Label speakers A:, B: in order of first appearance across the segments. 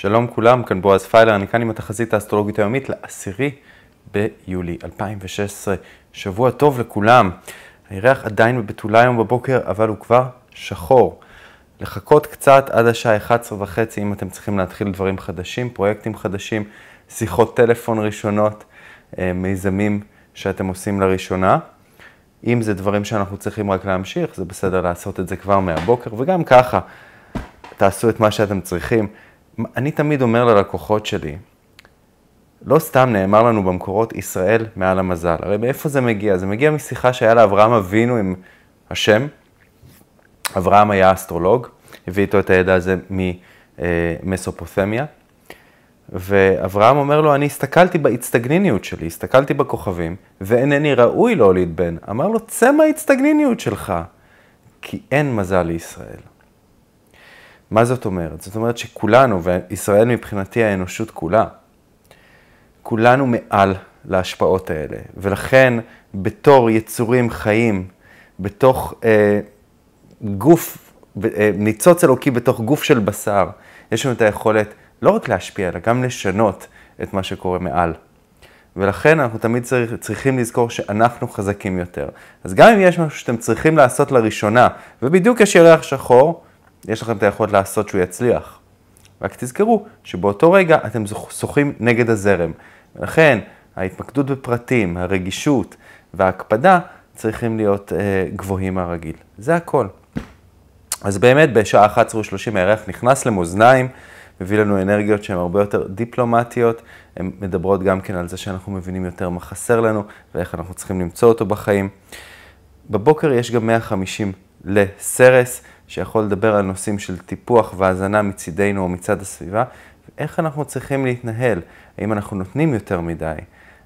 A: שלום כולם, כאן בועז פיילר, אני כאן עם התחזית האסטרולוגית היומית לעשירי ביולי 2016. שבוע טוב לכולם. הירח עדיין בבתולה היום בבוקר, אבל הוא כבר שחור. לחכות קצת עד השעה 11 וחצי, אם אתם צריכים להתחיל דברים חדשים, פרויקטים חדשים, שיחות טלפון ראשונות, אה, מיזמים שאתם עושים לראשונה. אם זה דברים שאנחנו צריכים רק להמשיך, זה בסדר לעשות את זה כבר מהבוקר, וגם ככה, תעשו את מה שאתם צריכים. אני תמיד אומר ללקוחות שלי, לא סתם נאמר לנו במקורות ישראל מעל המזל. הרי מאיפה זה מגיע? זה מגיע משיחה שהיה לאברהם אבינו עם השם. אברהם היה אסטרולוג, הביא איתו את הידע הזה ממסופותמיה. ואברהם אומר לו, אני הסתכלתי באצטגניניות שלי, הסתכלתי בכוכבים, ואינני ראוי להוליד בן. אמר לו, צא מהאצטגניניות שלך, כי אין מזל לישראל. מה זאת אומרת? זאת אומרת שכולנו, וישראל מבחינתי האנושות כולה, כולנו מעל להשפעות האלה. ולכן, בתור יצורים חיים, בתוך אה, גוף, אה, ניצוץ אלוקי בתוך גוף של בשר, יש לנו את היכולת לא רק להשפיע, אלא גם לשנות את מה שקורה מעל. ולכן אנחנו תמיד צריך, צריכים לזכור שאנחנו חזקים יותר. אז גם אם יש משהו שאתם צריכים לעשות לראשונה, ובדיוק יש ירח שחור, יש לכם את היכולת לעשות שהוא יצליח. רק תזכרו שבאותו רגע אתם שוחים נגד הזרם. ולכן ההתמקדות בפרטים, הרגישות וההקפדה צריכים להיות אה, גבוהים מהרגיל. זה הכל. אז באמת בשעה 11:30 הירח נכנס למאזניים, מביא לנו אנרגיות שהן הרבה יותר דיפלומטיות, הן מדברות גם כן על זה שאנחנו מבינים יותר מה חסר לנו ואיך אנחנו צריכים למצוא אותו בחיים. בבוקר יש גם 150 לסרס, שיכול לדבר על נושאים של טיפוח והזנה מצידנו או מצד הסביבה, איך אנחנו צריכים להתנהל, האם אנחנו נותנים יותר מדי,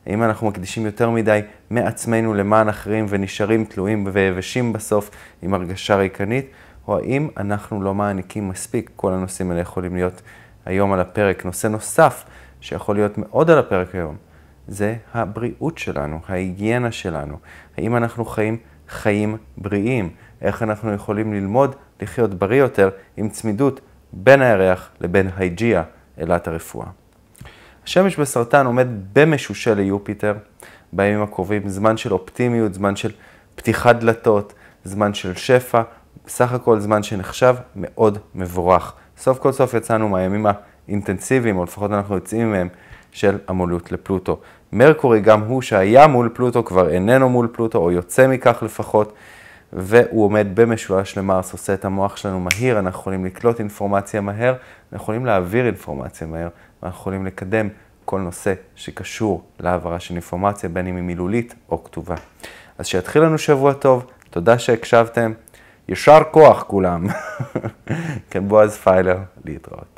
A: האם אנחנו מקדישים יותר מדי מעצמנו למען אחרים ונשארים תלויים ויבשים בסוף עם הרגשה ריקנית, או האם אנחנו לא מעניקים מספיק, כל הנושאים האלה יכולים להיות היום על הפרק. נושא נוסף שיכול להיות מאוד על הפרק היום, זה הבריאות שלנו, ההיגיינה שלנו. האם אנחנו חיים חיים בריאים? איך אנחנו יכולים ללמוד לחיות בריא יותר עם צמידות בין הירח לבין הייג'יה, אלת הרפואה. השמש בסרטן עומד במשושה ליופיטר. בימים הקרובים זמן של אופטימיות, זמן של פתיחת דלתות, זמן של שפע, בסך הכל זמן שנחשב מאוד מבורך. סוף כל סוף יצאנו מהימים האינטנסיביים, או לפחות אנחנו יוצאים מהם, של המולות לפלוטו. מרקורי גם הוא שהיה מול פלוטו כבר איננו מול פלוטו, או יוצא מכך לפחות. והוא עומד במשולש למרס, עושה את המוח שלנו מהיר, אנחנו יכולים לקלוט אינפורמציה מהר, אנחנו יכולים להעביר אינפורמציה מהר, ואנחנו יכולים לקדם כל נושא שקשור להעברה של אינפורמציה, בין אם היא מילולית או כתובה. אז שיתחיל לנו שבוע טוב, תודה שהקשבתם. יישר כוח כולם. כן, בועז פיילר, להתראות.